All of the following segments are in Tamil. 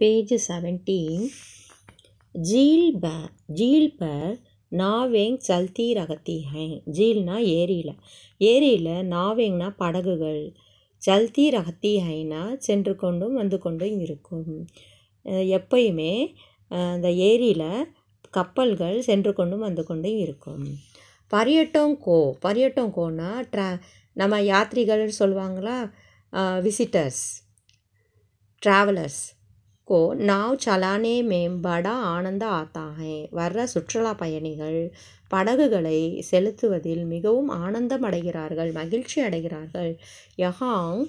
பேஜ் செவன்டீன் ஜீல் ப ஜீல் ப நாவேங் சல்தி ரகத்தி ஹேங் ஜீல்னா ஏரியில் ஏரியில் நாவேங்னா படகுகள் சல்தி ரகத்தி ஹைனா சென்று கொண்டும் வந்து கொண்டும் இருக்கும் எப்பயுமே அந்த ஏரியில் கப்பல்கள் சென்று கொண்டும் வந்து கொண்டும் இருக்கும் பரியட்டம் கோ பரியட்டம் கோனா ட்ரா நம்ம யாத்ரிகள் சொல்லுவாங்களா விசிட்டர்ஸ் ட்ராவலர்ஸ் கோ நாவ் சலானே மேம் बड़ा ஆனந்த आता வர்ற சுற்றுலா பயணிகள் படகுகளை செலுத்துவதில் மிகவும் ஆனந்தம் அடைகிறார்கள் மகிழ்ச்சி அடைகிறார்கள் யஹாங்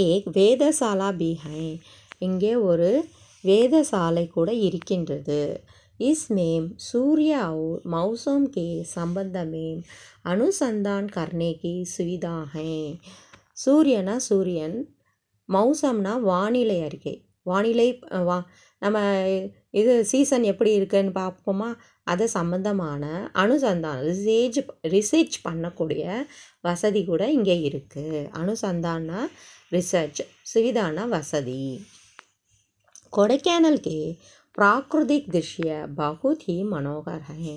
ஏக் வேதசாலா பீஹை இங்கே ஒரு வேதசாலை கூட இருக்கின்றது இஸ் மேம் சூரிய मौसम के संबंध में अनुसंधान करने की சூரியனா சூரியன் மௌசம்னா வானிலை அறிக்கை வானிலை வா நம்ம இது சீசன் எப்படி இருக்குதுன்னு பார்ப்போமா அது சம்மந்தமான அனுசந்தான் ரிசேஜ் ரிசர்ச் பண்ணக்கூடிய வசதி கூட இங்கே இருக்குது அனுசந்தானா ரிசர்ச் சுவிதான வசதி கொடைக்கானலுக்கு பிராகிருதிக் திருஷ்ய பகுதி மனோகரே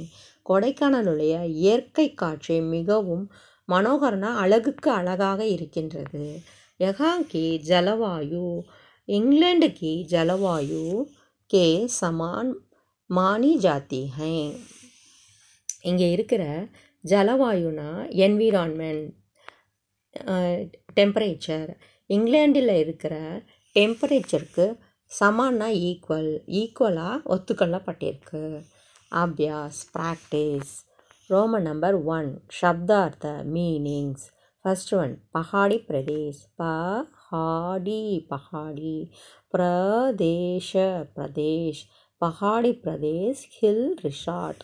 கொடைக்கானலுடைய இயற்கை காட்சி மிகவும் மனோகரனா அழகுக்கு அழகாக இருக்கின்றது யகாங்கி ஜலவாயு इंग्लैंड की जलवायु के समान मानी जाती हैं இங்கே இருக்கிற ஜலவாயுனா என்விரான்மெண்ட் டெம்பரேச்சர் இங்கிலாண்டில் இருக்கிற டெம்பரேச்சருக்கு சமானா ஈக்குவல் ஈக்குவலாக ஒத்துக்கொள்ளப்பட்டிருக்கு அபியாஸ் ப்ராக்டிஸ் ரோம நம்பர் ஒன் சப்தார்த்த மீனிங்ஸ் ஃபஸ்ட் ஒன் பஹாடி பிரதேஷ் ப பஹாடி பஹாடி பிரதேஷ பிரதேஷ் பஹாடி பிரதேஷ் ஹில் रिसार्ट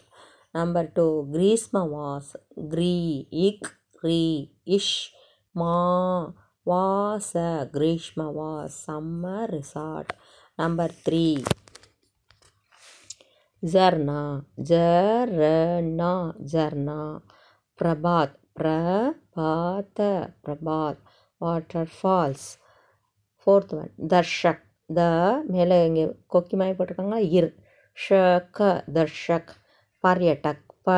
நம்பர் டூ கிரீஸ்மவாஸ் கிரீ இக் ரீ இஷ் மா வாச கிரீஷ்மவாஸ் சம்மர் ரிசார்ட் நம்பர் த்ரீ ஜர்னா ஜர்னா ஜர்னா பிரபாத் பிரபாத பிரபாத் வாட்டர் ஃபால்ஸ் ஃபோர்த் ஒன் தர்ஷக் த மேலே இங்கே கொக்கி மாதிரி போட்டிருக்காங்க இர் ஷக தர்ஷக் பர்யடக் ப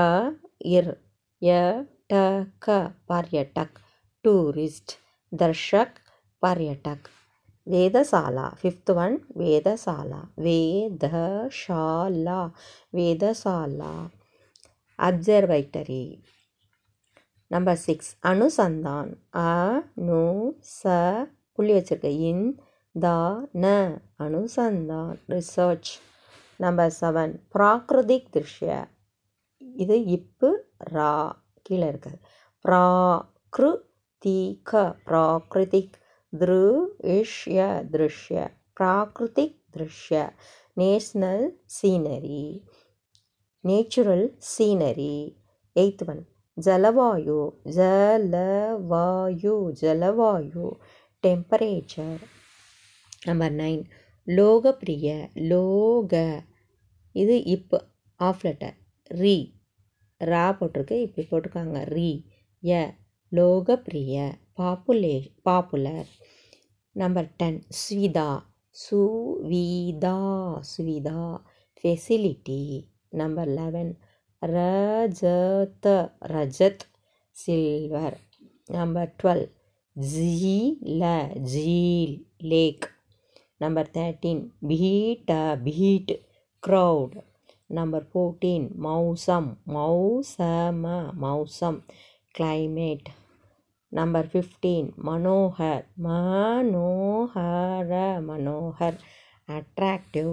இர் ய ட க பர்யடக் டூரிஸ்ட் தர்ஷக் பர்யடக் வேதசாலா ஃபிஃப்த் ஒன் வேதசாலா வேதசாலா வேதசாலா அப்சர்வைட்டரி நம்பர் சிக்ஸ் அனுசந்தான் அ நு ச புள்ளி வச்சுருக்க இன் த ந அனுசந்தான் ரிசர்ச் நம்பர் செவன் பிராகிருதிக் திருஷ்ய இது இப்பு ரா கீழே இருக்குது பிராக்ரு தீக பிராகிருதிக் திருஷ்ய திருஷ்ய பிராகிருதிக் திருஷ்ய national scenery natural scenery eighth one ஜலவாயு ஜலவாயு ஜலவாயு டெம்பரேச்சர் நம்பர் நைன் லோகப்பிரிய லோக இது இப் ஆஃப் லெட்டர் ரீ ரா போட்டிருக்கு இப்போ போட்டிருக்காங்க ரீ ய லோகப்பிரிய பாப்புலே பாப்புலர் நம்பர் டென் ஸ்விதா சுவிதா சுவிதா ஃபெசிலிட்டி நம்பர் லெவன் रजत रजत सिल्वर नंबर ट्वेल जी ल झील लेक नंबर थर्टीन भीट भीट क्राउड नंबर फोर्टीन मौसम मौसम मौसम क्लाइमेट नंबर फिफ्टीन मनोहर मनोहर मनोहर अट्रैक्टिव